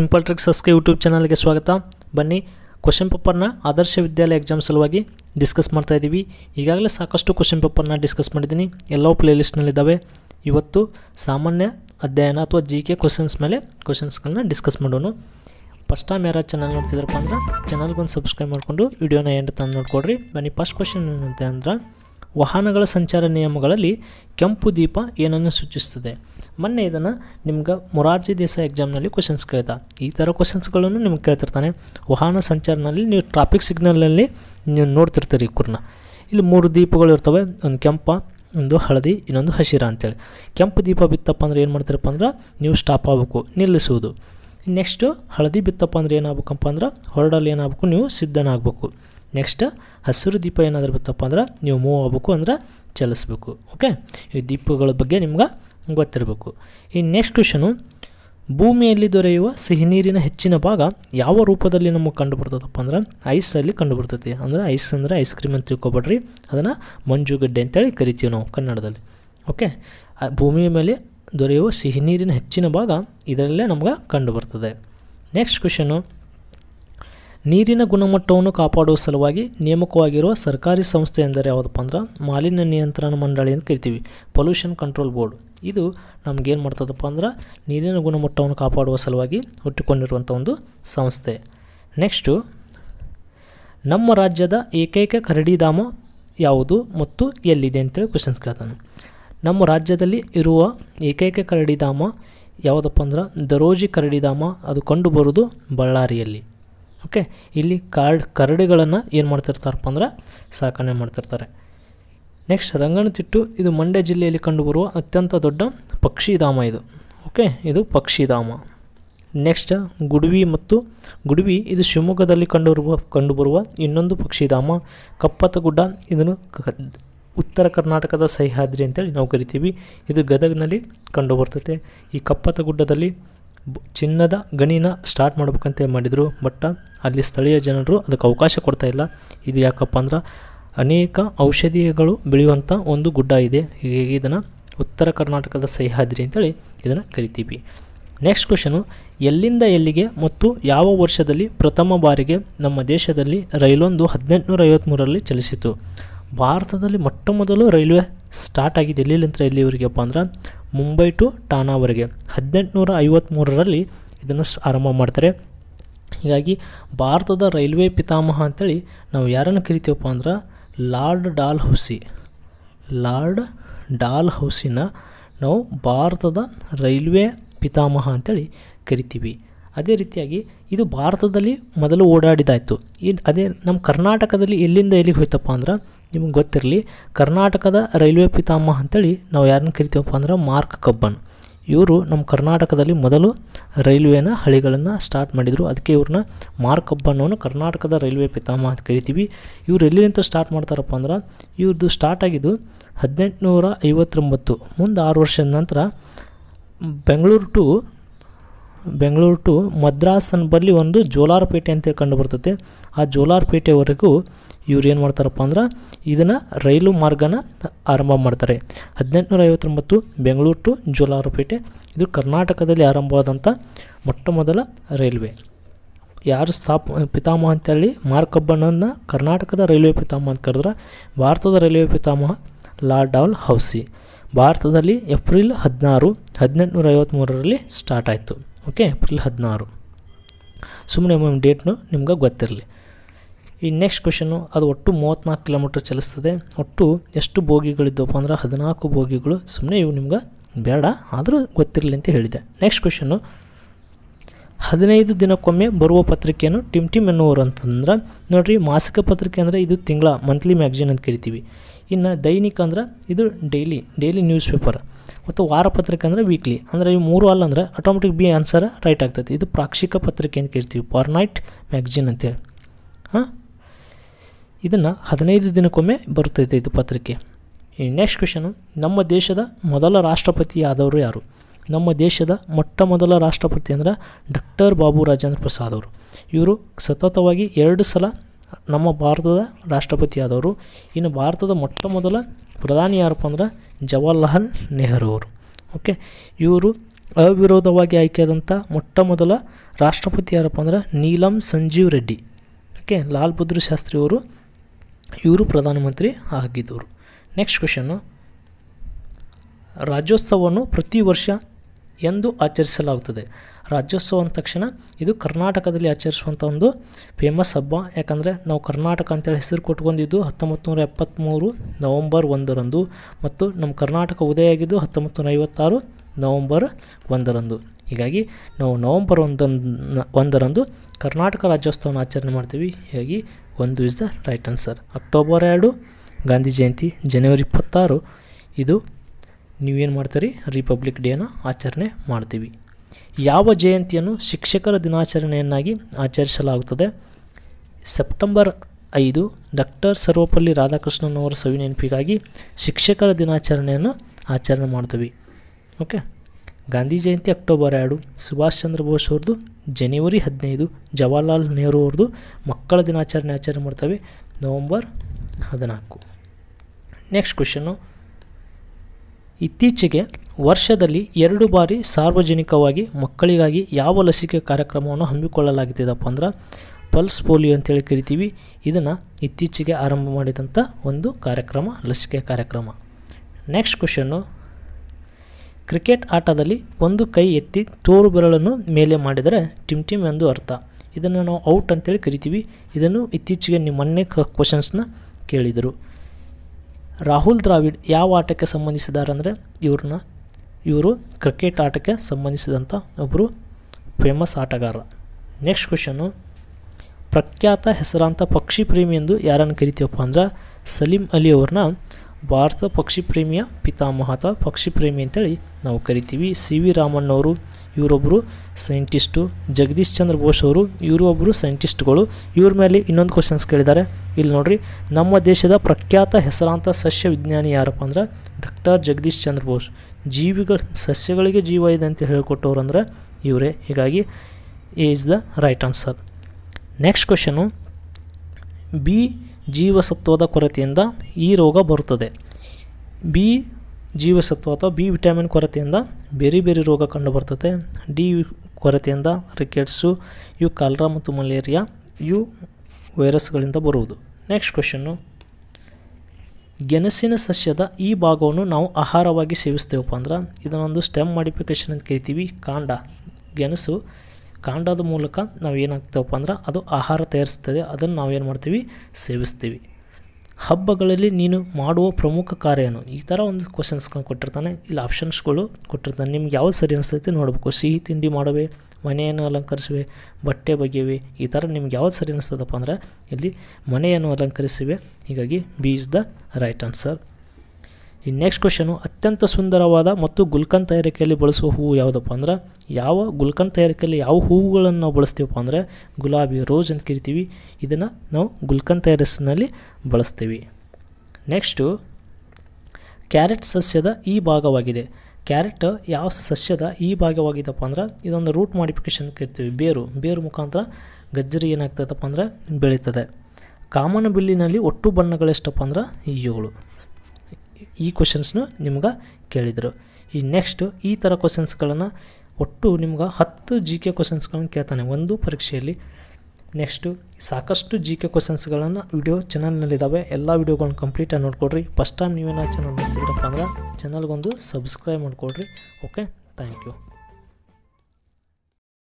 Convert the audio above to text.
simple trick ಸಸ್ಕೆ YouTube ಚಾನಲ್ಗೆ ಸ್ವಾಗತ ಬನ್ನಿ ಕ್ವಶನ್ ಪೇಪರ್ನ ಆದರ್ಶ ವಿದ್ಯಾಲಯ ಎಕ್ಸಾಮ್ ಸಲುವಾಗಿ ಡಿಸ್ಕಸ್ ಮಾಡ್ತಾ ಇದ್ದೀವಿ ಈಗಾಗಲೇ ಸಾಕಷ್ಟು ಕ್ವಶನ್ ಪೇಪರ್ನ ಡಿಸ್ಕಸ್ ಮಾಡಿದ್ದೀನಿ ಎಲ್ಲವೂ ಪ್ಲೇ ಲಿಸ್ಟ್ನಲ್ಲಿದ್ದಾವೆ ಇವತ್ತು ಸಾಮಾನ್ಯ ಅಧ್ಯಯನ ಅಥವಾ ಜಿ ಕೆ ಕ್ವಶನ್ಸ್ ಮೇಲೆ ಕ್ವಶನ್ಸ್ಗಳನ್ನ ಡಿಸ್ಕಸ್ ಮಾಡೋಣ ಫಸ್ಟ್ ಟೈಮ್ ಯಾರು ಚಾನಲ್ ನೋಡ್ತಿದ್ರಪ್ಪ ಅಂದ್ರೆ ಚಾನಲ್ಗೊಂದು ಸಬ್ಸ್ಕ್ರೈಬ್ ಮಾಡಿಕೊಂಡು ವಿಡಿಯೋನ ಎಂಡ್ ತಂದು ನೋಡ್ಕೊಡ್ರಿ ಬನ್ನಿ ಫಸ್ಟ್ ಕ್ವಶನ್ ಏನಂತೆ ಅಂದ್ರೆ ವಾಹನಗಳ ಸಂಚಾರ ನಿಯಮಗಳಲ್ಲಿ ಕೆಂಪು ದೀಪ ಏನನ್ನು ಸೂಚಿಸ್ತದೆ ಮೊನ್ನೆ ಇದನ್ನು ನಿಮ್ಗೆ ಮೊರಾರ್ಜಿ ದೇಸಾಯಿ ಎಕ್ಸಾಮ್ನಲ್ಲಿ ಕ್ವಶನ್ಸ್ ಕೇಳ್ತಾ ಈ ಥರ ಕ್ವಶನ್ಸ್ಗಳನ್ನು ನಿಮ್ಗೆ ಕೇಳ್ತಿರ್ತಾನೆ ವಾಹನ ಸಂಚಾರನಲ್ಲಿ ನೀವು ಟ್ರಾಫಿಕ್ ಸಿಗ್ನಲಲ್ಲಿ ನೀವು ನೋಡ್ತಿರ್ತೀರಿ ಕುರ್ನ ಇಲ್ಲಿ ಮೂರು ದೀಪಗಳು ಇರ್ತವೆ ಒಂದು ಕೆಂಪ ಒಂದು ಹಳದಿ ಇನ್ನೊಂದು ಹಸಿರ ಅಂತೇಳಿ ಕೆಂಪು ದೀಪ ಬಿತ್ತಪ್ಪ ಅಂದ್ರೆ ಏನು ಮಾಡ್ತೀರಪ್ಪ ಅಂದ್ರೆ ನೀವು ಸ್ಟಾಪ್ ಆಗಬೇಕು ನಿಲ್ಲಿಸುವುದು ನೆಕ್ಸ್ಟು ಹಳದಿ ಬಿತ್ತಪ್ಪ ಅಂದ್ರೆ ಏನಾಗಬೇಕಪ್ಪ ಅಂದ್ರೆ ಹೊರಡಲ್ಲಿ ಏನಾಗಬೇಕು ನೀವು ಸಿದ್ಧನಾಗಬೇಕು ನೆಕ್ಸ್ಟ್ ಹಸಿರು ದೀಪ ಏನಾದರೂ ಬರ್ತಪ್ಪ ಅಂದ್ರೆ ನೀವು ಮೂವ್ ಆಗಬೇಕು ಅಂದ್ರೆ ಚಲಿಸ್ಬೇಕು ಓಕೆ ಈ ದೀಪಗಳ ಬಗ್ಗೆ ನಿಮ್ಗೆ ಗೊತ್ತಿರಬೇಕು ಈ ನೆಕ್ಸ್ಟ್ ಕ್ವಶನು ಭೂಮಿಯಲ್ಲಿ ದೊರೆಯುವ ಸಿಹಿನೀರಿನ ಹೆಚ್ಚಿನ ಭಾಗ ಯಾವ ರೂಪದಲ್ಲಿ ನಮಗೆ ಕಂಡುಬರ್ತದಪ್ಪ ಅಂದ್ರೆ ಐಸಲ್ಲಿ ಕಂಡುಬರ್ತೈತಿ ಅಂದರೆ ಐಸ್ ಅಂದರೆ ಐಸ್ ಕ್ರೀಮ್ ಅಂತ ತಿಳ್ಕೊಬೇಡ್ರಿ ಅದನ್ನು ಮಂಜುಗಡ್ಡೆ ಅಂತೇಳಿ ಕರಿತೀವಿ ನಾವು ಕನ್ನಡದಲ್ಲಿ ಓಕೆ ಭೂಮಿಯ ಮೇಲೆ ದೊರೆಯುವ ಸಿಹಿನೀರಿನ ಹೆಚ್ಚಿನ ಭಾಗ ಇದರಲ್ಲೇ ನಮ್ಗೆ ಕಂಡುಬರ್ತದೆ ನೆಕ್ಸ್ಟ್ ಕ್ವೆಶನು ನೀರಿನ ಗುಣಮಟ್ಟವನ್ನು ಕಾಪಾಡುವ ಸಲುವಾಗಿ ನೇಮಕವಾಗಿರುವ ಸರ್ಕಾರಿ ಸಂಸ್ಥೆ ಎಂದರೆ ಯಾವುದಪ್ಪ ಅಂದ್ರೆ ಮಾಲಿನ್ಯ ನಿಯಂತ್ರಣ ಮಂಡಳಿ ಅಂತ ಕರಿತೀವಿ ಪೊಲ್ಯೂಷನ್ ಕಂಟ್ರೋಲ್ ಬೋರ್ಡ್ ಇದು ನಮಗೇನು ಮಾಡ್ತದಪ್ಪ ಅಂದ್ರೆ ನೀರಿನ ಗುಣಮಟ್ಟವನ್ನು ಕಾಪಾಡುವ ಸಲುವಾಗಿ ಹುಟ್ಟಿಕೊಂಡಿರುವಂಥ ಒಂದು ಸಂಸ್ಥೆ ನೆಕ್ಸ್ಟು ನಮ್ಮ ರಾಜ್ಯದ ಏಕೈಕ ಕರಡಿಧಾಮ ಯಾವುದು ಮತ್ತು ಎಲ್ಲಿದೆ ಅಂತೇಳಿ ಕ್ವಶನ್ಸ್ ಕೇಳ್ತಾನೆ ನಮ್ಮ ರಾಜ್ಯದಲ್ಲಿ ಇರುವ ಏಕೈಕ ಕರಡಿಧಾಮ ಯಾವುದಪ್ಪ ಅಂದ್ರೆ ದರೋಜಿ ಕರಡಿಧಾಮ ಅದು ಕಂಡುಬರುವುದು ಬಳ್ಳಾರಿಯಲ್ಲಿ ಓಕೆ ಇಲ್ಲಿ ಕಾರ್ಡ್ ಕರಡಿಗಳನ್ನು ಏನು ಮಾಡ್ತಿರ್ತಾರಪ್ಪ ಅಂದ್ರೆ ಸಾಕಣೆ ಮಾಡ್ತಿರ್ತಾರೆ ನೆಕ್ಸ್ಟ್ ರಂಗನತಿಟ್ಟು ಇದು ಮಂಡ್ಯ ಜಿಲ್ಲೆಯಲ್ಲಿ ಕಂಡುಬರುವ ಅತ್ಯಂತ ದೊಡ್ಡ ಪಕ್ಷಿಧಾಮ ಇದು ಓಕೆ ಇದು ಪಕ್ಷಿಧಾಮ ನೆಕ್ಸ್ಟ್ ಗುಡುವಿ ಮತ್ತು ಗುಡುವಿ ಇದು ಶಿವಮೊಗ್ಗದಲ್ಲಿ ಕಂಡುಬರುವ ಕಂಡುಬರುವ ಇನ್ನೊಂದು ಪಕ್ಷಿಧಾಮ ಕಪ್ಪತಗುಡ್ಡ ಇದನ್ನು ಉತ್ತರ ಕರ್ನಾಟಕದ ಸಹ್ಯಾದ್ರಿ ಅಂತೇಳಿ ನಾವು ಕರಿತೀವಿ ಇದು ಗದಗಿನಲ್ಲಿ ಕಂಡುಬರ್ತೈತೆ ಈ ಕಪ್ಪತಗುಡ್ಡದಲ್ಲಿ ಚಿನ್ನದ ಗಣಿನ ಸ್ಟಾರ್ಟ್ ಮಾಡ್ಬೇಕಂತೇಳಿ ಮಾಡಿದರು ಬಟ್ ಅಲ್ಲಿ ಸ್ಥಳೀಯ ಜನರು ಅದಕ್ಕೆ ಅವಕಾಶ ಕೊಡ್ತಾ ಇಲ್ಲ ಇದು ಯಾಕಪ್ಪ ಅಂದ್ರೆ ಅನೇಕ ಔಷಧಿಗಳು ಬೆಳೆಯುವಂಥ ಒಂದು ಗುಡ್ಡ ಇದೆ ಹೀಗಾಗಿ ಇದನ್ನು ಉತ್ತರ ಕರ್ನಾಟಕದ ಸಹ್ಯಾದ್ರಿ ಅಂತೇಳಿ ಇದನ್ನು ಕರಿತೀವಿ ನೆಕ್ಸ್ಟ್ ಕ್ವಶನು ಎಲ್ಲಿಂದ ಎಲ್ಲಿಗೆ ಮತ್ತು ಯಾವ ವರ್ಷದಲ್ಲಿ ಪ್ರಥಮ ಬಾರಿಗೆ ನಮ್ಮ ದೇಶದಲ್ಲಿ ರೈಲೊಂದು ಹದಿನೆಂಟುನೂರ ಐವತ್ತ್ಮೂರರಲ್ಲಿ ಚಲಿಸಿತು ಭಾರತದಲ್ಲಿ ಮೊಟ್ಟ ಮೊದಲು ರೈಲ್ವೆ ಸ್ಟಾರ್ಟ್ ಆಗಿದೆ ಎಲ್ಲಿಂದ ಎಲ್ಲಿವರೆಗೆಪ್ಪ ಅಂದ್ರೆ ಮುಂಬೈ ಟು ಟಾನಾವರೆಗೆ ಹದಿನೆಂಟುನೂರ ಐವತ್ತ್ಮೂರರಲ್ಲಿ ಇದನ್ನು ಆರಂಭ ಮಾಡ್ತಾರೆ ಹೀಗಾಗಿ ಭಾರತದ ರೈಲ್ವೆ ಪಿತಾಮಹ ಅಂತೇಳಿ ನಾವು ಯಾರನ್ನು ಕರಿತೀವಪ್ಪ ಅಂದ್ರೆ ಲಾರ್ಡ್ ಡಾಲ್ ಹೌಸಿ ಲಾರ್ಡ್ ಡಾಲ್ ಹೌಸಿನ ನಾವು ಭಾರತದ ರೈಲ್ವೆ ಪಿತಾಮಹ ಅಂತೇಳಿ ಕರಿತೀವಿ ಅದೇ ರೀತಿಯಾಗಿ ಇದು ಭಾರತದಲ್ಲಿ ಮೊದಲು ಓಡಾಡಿದಾಯಿತು ಇದು ಅದೇ ನಮ್ಮ ಕರ್ನಾಟಕದಲ್ಲಿ ಎಲ್ಲಿಂದ ಎಲ್ಲಿಗೆ ಹೋಯ್ತಪ್ಪ ಅಂದ್ರೆ ನಿಮ್ಗೆ ಗೊತ್ತಿರಲಿ ಕರ್ನಾಟಕದ ರೈಲ್ವೆ ಪಿತಾಮಹ ಅಂತೇಳಿ ನಾವು ಯಾರನ್ನು ಕರಿತೀವಪ್ಪ ಅಂದ್ರೆ ಮಾರ್ಕ್ ಕಬ್ಬನ್ ಇವರು ನಮ್ಮ ಕರ್ನಾಟಕದಲ್ಲಿ ಮೊದಲು ರೈಲ್ವೇನ ಹಳಿಗಳನ್ನು ಸ್ಟಾರ್ಟ್ ಮಾಡಿದರು ಅದಕ್ಕೆ ಇವ್ರನ್ನ ಮಾರ್ಕ್ ಕಬ್ಬನ್ನು ಕರ್ನಾಟಕದ ರೈಲ್ವೆ ಪಿತಾಮಹ ಅಂತ ಕರಿತೀವಿ ಇವ್ರು ಎಲ್ಲಿಂತ ಸ್ಟಾರ್ಟ್ ಮಾಡ್ತಾರಪ್ಪ ಅಂದ್ರೆ ಇವ್ರದ್ದು ಸ್ಟಾರ್ಟ್ ಆಗಿದ್ದು ಹದಿನೆಂಟುನೂರ ಐವತ್ತೊಂಬತ್ತು ಮುಂದೆ ಆರು ವರ್ಷದ ನಂತರ ಬೆಂಗಳೂರು ಟು ಬೆಂಗಳೂರು ಟು ಮದ್ರಾಸ್ ಬಲ್ಲಿ ಒಂದು ಪೇಟೆ ಅಂತೇಳಿ ಕಂಡು ಬರ್ತದೆ ಆ ಪೇಟೆವರೆಗೂ ಇವ್ರು ಏನು ಮಾಡ್ತಾರಪ್ಪ ಅಂದ್ರೆ ಇದನ್ನು ರೈಲು ಮಾರ್ಗನ ಆರಂಭ ಮಾಡ್ತಾರೆ ಹದಿನೆಂಟುನೂರ ಐವತ್ತೊಂಬತ್ತು ಬೆಂಗಳೂರು ಟು ಪೇಟೆ ಇದು ಕರ್ನಾಟಕದಲ್ಲಿ ಆರಂಭವಾದಂಥ ಮೊಟ್ಟ ಮೊದಲ ರೈಲ್ವೆ ಯಾರು ಸ್ಥಾಪ ಪಿತಾಮಹ ಅಂತೇಳಿ ಮಾರ್ಕಬ್ಬಣ್ಣನ ಕರ್ನಾಟಕದ ರೈಲ್ವೆ ಪಿತಾಮಹ ಅಂತ ಕರೆದ್ರೆ ಭಾರತದ ರೈಲ್ವೆ ಪಿತಾಮಹ ಲಾರ್ಡ್ ಡಾಲ್ ಹೌಸಿ ಭಾರತದಲ್ಲಿ ಏಪ್ರಿಲ್ ಹದಿನಾರು ಹದಿನೆಂಟುನೂರ ಐವತ್ತ್ಮೂರರಲ್ಲಿ ಸ್ಟಾರ್ಟ್ ಆಯಿತು ಓಕೆ ಏಪ್ರಿಲ್ ಹದಿನಾರು ಸುಮ್ಮನೆ ಒಮ್ಮೊಮ್ಮೆ ಡೇಟ್ನು ನಿಮ್ಗೆ ಗೊತ್ತಿರಲಿ ಈ ನೆಕ್ಸ್ಟ್ ಕ್ವೆಶನು ಅದು ಒಟ್ಟು ಮೂವತ್ತ್ನಾಲ್ಕು ಕಿಲೋಮೀಟ್ರ್ ಚಲಿಸ್ತದೆ ಒಟ್ಟು ಎಷ್ಟು ಬೋಗಿಗಳಿದ್ದವಪ್ಪ ಅಂದ್ರೆ ಹದಿನಾಲ್ಕು ಬೋಗಿಗಳು ಸುಮ್ಮನೆ ಇವು ನಿಮ್ಗೆ ಬೇಡ ಆದರೂ ಗೊತ್ತಿರಲಿ ಅಂತ ಹೇಳಿದೆ ನೆಕ್ಸ್ಟ್ ಕ್ವೆಶನು ಹದಿನೈದು ದಿನಕ್ಕೊಮ್ಮೆ ಬರುವ ಪತ್ರಿಕೆಯನ್ನು ಟಿಮ್ ಟಿಮ್ ಎನ್ನುವರು ಅಂತಂದ್ರೆ ನೋಡಿರಿ ಮಾಸಿಕ ಪತ್ರಿಕೆ ಅಂದರೆ ಇದು ತಿಂಗಳ ಮಂತ್ಲಿ ಮ್ಯಾಗ್ಝಿನ್ ಅಂತ ಕರಿತೀವಿ ಇನ್ನು ದೈನಿಕ ಅಂದ್ರೆ ಇದು ಡೈಲಿ ಡೈಲಿ ನ್ಯೂಸ್ ಪೇಪರ್ ಮತ್ತು ವಾರಪತ್ರಿಕೆ ಅಂದರೆ ವೀಕ್ಲಿ ಅಂದರೆ ಇವು ಮೂರು ಅಲ್ಲ ಅಂದ್ರೆ ಆಟೋಮೆಟಿಕ್ ಬಿ ಆನ್ಸರ್ ರೈಟ್ ಆಗ್ತೈತಿ ಇದು ಪ್ರಾಕ್ಷಿಕ ಪತ್ರಿಕೆ ಅಂತ ಕೇಳ್ತೀವಿ ಪರ್ ನೈಟ್ ಮ್ಯಾಗ್ಝಿನ್ ಅಂತೇಳಿ ಹಾಂ ಇದನ್ನು ಹದಿನೈದು ದಿನಕ್ಕೊಮ್ಮೆ ಬರ್ತೈತೆ ಇದು ಪತ್ರಿಕೆ ಈ ನೆಕ್ಸ್ಟ್ ಕ್ವೆಶನು ನಮ್ಮ ದೇಶದ ಮೊದಲ ರಾಷ್ಟ್ರಪತಿ ಆದವರು ಯಾರು ನಮ್ಮ ದೇಶದ ಮೊಟ್ಟ ಮೊದಲ ರಾಷ್ಟ್ರಪತಿ ಅಂದರೆ ಡಾಕ್ಟರ್ ಬಾಬು ರಾಜೇಂದ್ರ ಪ್ರಸಾದ್ ಅವರು ಇವರು ಸತತವಾಗಿ ಎರಡು ಸಲ ನಮ್ಮ ಭಾರತದ ರಾಷ್ಟ್ರಪತಿಯಾದವರು ಇನ್ನು ಭಾರತದ ಮೊಟ್ಟ ಮೊದಲ ಪ್ರಧಾನಿ ಯಾರಪ್ಪ ಅಂದ್ರೆ ಜವಾಹರ್ಲಾಲ್ ನೆಹರು ಅವರು ಓಕೆ ಇವರು ಅವಿರೋಧವಾಗಿ ಆಯ್ಕೆಯಾದಂಥ ಮೊಟ್ಟ ಮೊದಲ ರಾಷ್ಟ್ರಪತಿ ಯಾರಪ್ಪ ಅಂದ್ರೆ ನೀಲಂ ಸಂಜೀವ್ ರೆಡ್ಡಿ ಓಕೆ ಲಾಲ್ ಬಹದ್ದೂರ್ ಶಾಸ್ತ್ರಿ ಅವರು ಇವರು ಪ್ರಧಾನಮಂತ್ರಿ ಆಗಿದ್ದವರು ನೆಕ್ಸ್ಟ್ ಕ್ವೆಶನ್ನು ರಾಜ್ಯೋತ್ಸವವನ್ನು ಪ್ರತಿ ವರ್ಷ ಎಂದು ಆಚರಿಸಲಾಗುತ್ತದೆ ರಾಜ್ಯೋತ್ಸವ ಅಂದ ತಕ್ಷಣ ಇದು ಕರ್ನಾಟಕದಲ್ಲಿ ಆಚರಿಸುವಂಥ ಒಂದು ಫೇಮಸ್ ಹಬ್ಬ ಯಾಕಂದರೆ ನಾವು ಕರ್ನಾಟಕ ಅಂತೇಳಿ ಹೆಸರು ಕೊಟ್ಕೊಂಡಿದ್ದು ಹತ್ತೊಂಬತ್ತು ನೂರ ಎಪ್ಪತ್ತ್ಮೂರು ನವಂಬರ್ ಒಂದರಂದು ಮತ್ತು ನಮ್ಮ ಕರ್ನಾಟಕ ಉದಯ ಆಗಿದ್ದು ಹತ್ತೊಂಬತ್ತು ನೂರ ಐವತ್ತಾರು ನವಂಬರ್ ಒಂದರಂದು ಹೀಗಾಗಿ ನಾವು ನವಂಬರ್ ಒಂದನ್ನು ಒಂದರಂದು ಕರ್ನಾಟಕ ರಾಜ್ಯೋತ್ಸವನ ಆಚರಣೆ ಮಾಡ್ತೀವಿ ಹೀಗಾಗಿ ಒಂದು is the right answer October ಎರಡು ಗಾಂಧಿ ಜಯಂತಿ ಜನವರಿ ಇಪ್ಪತ್ತಾರು ಇದು ನೀವು ಏನು ಮಾಡ್ತೀರಿ ರಿಪಬ್ಲಿಕ್ ಡೇನ ಆಚರಣೆ ಮಾಡ್ತೀವಿ ಯಾವ ಜಯಂತಿಯನ್ನು ಶಿಕ್ಷಕರ ದಿನಾಚರಣೆಯನ್ನಾಗಿ ಆಚರಿಸಲಾಗುತ್ತದೆ ಸೆಪ್ಟೆಂಬರ್ ಐದು ಡಾಕ್ಟರ್ ಸರ್ವಪಲ್ಲಿ ರಾಧಾಕೃಷ್ಣನ್ ಅವರ ಸವಿ ನೆನಪಿಗಾಗಿ ಶಿಕ್ಷಕರ ದಿನಾಚರಣೆಯನ್ನು ಆಚರಣೆ ಮಾಡ್ತೀವಿ ಓಕೆ ಗಾಂಧಿ ಜಯಂತಿ ಅಕ್ಟೋಬರ್ ಎರಡು ಸುಭಾಷ್ ಚಂದ್ರ ಬೋಸ್ ಅವ್ರದ್ದು ಜನವರಿ ಹದಿನೈದು ಜವಾಹರ್ಲಾಲ್ ನೆಹರು ಅವ್ರದ್ದು ಮಕ್ಕಳ ದಿನಾಚರಣೆ ಆಚರಣೆ ಮಾಡ್ತೇವೆ ನವಂಬರ್ ಹದಿನಾಲ್ಕು ನೆಕ್ಸ್ಟ್ ಕ್ವೆಶನು ಇತ್ತೀಚೆಗೆ ವರ್ಷದಲ್ಲಿ ಎರಡು ಬಾರಿ ಸಾರ್ವಜನಿಕವಾಗಿ ಮಕ್ಕಳಿಗಾಗಿ ಯಾವ ಲಸಿಕೆ ಕಾರ್ಯಕ್ರಮವನ್ನು ಹಮ್ಮಿಕೊಳ್ಳಲಾಗಿದ್ದೆಪ್ಪ ಅಂದ್ರೆ ಪಲ್ಸ್ ಪೋಲಿಯೋ ಅಂತೇಳಿ ಕರಿತೀವಿ ಇದನ್ನು ಇತ್ತೀಚೆಗೆ ಆರಂಭ ಮಾಡಿದಂಥ ಒಂದು ಕಾರ್ಯಕ್ರಮ ಲಸಿಕೆ ಕಾರ್ಯಕ್ರಮ ನೆಕ್ಸ್ಟ್ ಕ್ವಶನ್ನು ಕ್ರಿಕೆಟ್ ಆಟದಲ್ಲಿ ಒಂದು ಕೈ ಎತ್ತಿ ತೋರು ಬೆರಳನ್ನು ಮೇಲೆ ಮಾಡಿದರೆ ಟಿಮ್ ಟಿಮ್ ಎಂದು ಅರ್ಥ ಇದನ್ನು ನಾವು ಔಟ್ ಅಂತೇಳಿ ಕರಿತೀವಿ ಇದನ್ನು ಇತ್ತೀಚೆಗೆ ನಿಮ್ಮ ಮೊನ್ನೆ ಕ್ವಶನ್ಸ್ನ ಕೇಳಿದರು ರಾಹುಲ್ ದ್ರಾವಿಡ್ ಯಾವ ಆಟಕ್ಕೆ ಸಂಬಂಧಿಸಿದಾರಂದರೆ ಇವ್ರನ್ನ ಇವರು ಕ್ರಿಕೆಟ್ ಆಟಕ್ಕೆ ಸಂಬಂಧಿಸಿದಂಥ ಒಬ್ಬರು ಫೇಮಸ್ ಆಟಗಾರ ನೆಕ್ಸ್ಟ್ ಕ್ವೆಶನು ಪ್ರಖ್ಯಾತ ಹೆಸರಾಂತ ಪಕ್ಷಿ ಪ್ರೇಮಿ ಎಂದು ಯಾರನ್ನು ಕರಿತೀವಪ್ಪ ಅಂದ್ರೆ ಸಲೀಂ ಅಲಿ ಅವ್ರನ್ನ ಭಾರತ ಪಕ್ಷಿ ಪ್ರೇಮಿಯ ಪಿತಾಮಹತ ಪಕ್ಷಿ ಪ್ರೇಮಿ ಅಂತೇಳಿ ನಾವು ಕರಿತೀವಿ ಸಿ ವಿ ರಾಮಣ್ಣವರು ಇವರೊಬ್ಬರು ಸೈಂಟಿಸ್ಟು ಜಗದೀಶ್ ಚಂದ್ರ ಬೋಸ್ ಅವರು ಇವರು ಒಬ್ಬರು ಸೈಂಟಿಸ್ಟ್ಗಳು ಇವ್ರ ಮೇಲೆ ಇನ್ನೊಂದು ಕ್ವಶನ್ಸ್ ಕೇಳಿದ್ದಾರೆ ಇಲ್ಲಿ ನೋಡ್ರಿ ನಮ್ಮ ದೇಶದ ಪ್ರಖ್ಯಾತ ಹೆಸರಾಂತ ಸಸ್ಯ ವಿಜ್ಞಾನಿ ಯಾರಪ್ಪ ಅಂದರೆ ಡಾಕ್ಟರ್ ಜಗದೀಶ್ ಚಂದ್ರ ಬೋಸ್ ಜೀವಿಗಳ ಸಸ್ಯಗಳಿಗೆ ಜೀವ ಇದೆ ಅಂತ ಹೇಳಿಕೊಟ್ಟವ್ರು ಅಂದರೆ ಇವರೇ ಹೀಗಾಗಿ A is the right answer next question B ಜೀವಸತ್ವದ ಕೊರತೆಯಿಂದ ಈ ರೋಗ ಬರುತ್ತದೆ ಬಿ ಜೀವಸತ್ವ ಅಥವಾ ಬಿ ವಿಟಮಿನ್ ಕೊರತೆಯಿಂದ ಬೇರೆ ಬೇರೆ ರೋಗ ಬರ್ತದೆ ಡಿ ಕೊರತೆಯಿಂದ ರಿಕೆಟ್ಸು ಇವು ಕಾಲ್ರಾ ಮತ್ತು ಮಲೇರಿಯಾ ಇವು ವೈರಸ್ಗಳಿಂದ ಬರುವುದು ನೆಕ್ಸ್ಟ್ ಕ್ವೆಶನ್ನು ಗೆಣಸಿನ ಸಸ್ಯದ ಈ ಭಾಗವನ್ನು ನಾವು ಆಹಾರವಾಗಿ ಸೇವಿಸ್ತೇವಪ್ಪ ಅಂದ್ರೆ ಇದನ್ನೊಂದು ಸ್ಟೆಮ್ ಮಾಡಿಫಿಕೇಶನ್ ಅಂತ ಕರಿತೀವಿ ಕಾಂಡ ಗೆಣಸು ಕಾಂಡದ ಮೂಲಕ ನಾವು ಏನಾಗ್ತೇವಪ್ಪ ಅಂದ್ರೆ ಅದು ಆಹಾರ ತಯಾರಿಸ್ತದೆ ಅದನ್ನು ನಾವು ಏನು ಮಾಡ್ತೀವಿ ಸೇವಿಸ್ತೀವಿ ಹಬ್ಬಗಳಲ್ಲಿ ನೀನು ಮಾಡುವ ಪ್ರಮುಖ ಕಾರ್ಯನು ಈ ಥರ ಒಂದು ಕ್ವಶನ್ಸ್ಗಳನ್ನ ಕೊಟ್ಟಿರ್ತಾನೆ ಇಲ್ಲಿ ಆಪ್ಷನ್ಸ್ಗಳು ಕೊಟ್ಟಿರ್ತಾನೆ ನಿಮ್ಗೆ ಯಾವ್ದು ಸರಿ ಅನಿಸ್ತೈತೆ ನೋಡಬೇಕು ಸಿಹಿ ತಿಂಡಿ ಮಾಡುವೆ ಮನೆಯನ್ನು ಅಲಂಕರಿಸುವೆ ಬಟ್ಟೆ ಬಗೆವೆ ಈ ಥರ ನಿಮ್ಗೆ ಯಾವ್ದು ಸರಿ ಅನಿಸ್ತದಪ್ಪ ಅಂದರೆ ಇಲ್ಲಿ ಮನೆಯನ್ನು ಅಲಂಕರಿಸಿವೆ ಹೀಗಾಗಿ B is the right answer ಈ ನೆಕ್ಸ್ಟ್ ಕ್ವೆಶನು ಅತ್ಯಂತ ಸುಂದರವಾದ ಮತ್ತು ಗುಲ್ಕನ್ ತಯಾರಿಕೆಯಲ್ಲಿ ಬಳಸುವ ಹೂವು ಯಾವುದಪ್ಪ ಅಂದ್ರೆ ಯಾವ ಗುಲ್ಕನ್ ತಯಾರಿಕೆಯಲ್ಲಿ ಯಾವ ಹೂವುಗಳನ್ನು ನಾವು ಬಳಸ್ತೀವಪ್ಪ ಅಂದರೆ ಗುಲಾಬಿ ರೋಜ್ ಅಂತ ಕರಿತೀವಿ ಇದನ್ನು ನಾವು ಗುಲ್ಕನ್ ತಯಾರಿಸಿನಲ್ಲಿ ಬಳಸ್ತೀವಿ ನೆಕ್ಸ್ಟು ಕ್ಯಾರೆಟ್ ಸಸ್ಯದ ಈ ಭಾಗವಾಗಿದೆ ಕ್ಯಾರೆಟ್ ಯಾವ ಸಸ್ಯದ ಈ ಭಾಗವಾಗಿದೆಪ್ಪ ಅಂದ್ರೆ ಇದೊಂದು ರೂಟ್ ಮಾಡಿಫಿಕೇಶನ್ ಕರಿತೀವಿ ಬೇರು ಬೇರು ಮುಖಾಂತರ ಗಜ್ಜರಿ ಏನಾಗ್ತದಪ್ಪ ಅಂದ್ರೆ ಬೆಳೀತದೆ ಕಾಮನಬಿಲ್ಲಿನಲ್ಲಿ ಒಟ್ಟು ಬಣ್ಣಗಳೆಷ್ಟಪ್ಪ ಅಂದ್ರೆ ಏಳು ಈ ಕ್ವಶನ್ಸ್ನು ನಿಮ್ಗೆ ಕೇಳಿದರು ಈ ನೆಕ್ಸ್ಟು ಈ ಥರ ಕ್ವಶನ್ಸ್ಗಳನ್ನು ಒಟ್ಟು ನಿಮ್ಗೆ ಹತ್ತು ಜಿ ಕೆ ಕ್ವಶನ್ಸ್ಗಳನ್ನು ಕೇಳ್ತಾನೆ ಒಂದು ಪರೀಕ್ಷೆಯಲ್ಲಿ ನೆಕ್ಸ್ಟು ಸಾಕಷ್ಟು ಜಿ ಕೆ ಕ್ವಶನ್ಸ್ಗಳನ್ನು ವಿಡಿಯೋ ಚಾನಲ್ನಲ್ಲಿದ್ದಾವೆ ಎಲ್ಲ ವೀಡಿಯೋಗಳನ್ನ ಕಂಪ್ಲೀಟಾಗಿ ನೋಡ್ಕೊಡ್ರಿ ಫಸ್ಟ್ ಟೈಮ್ ನೀವೇನೋ ಚಾನಲ್ ನೋಡ್ತಿದ್ರಪ್ಪ ಅಂದ್ರೆ ಚಾನಲ್ಗೊಂದು ಸಬ್ಸ್ಕ್ರೈಬ್ ಮಾಡಿಕೊಡ್ರಿ ಓಕೆ ಥ್ಯಾಂಕ್ ಯು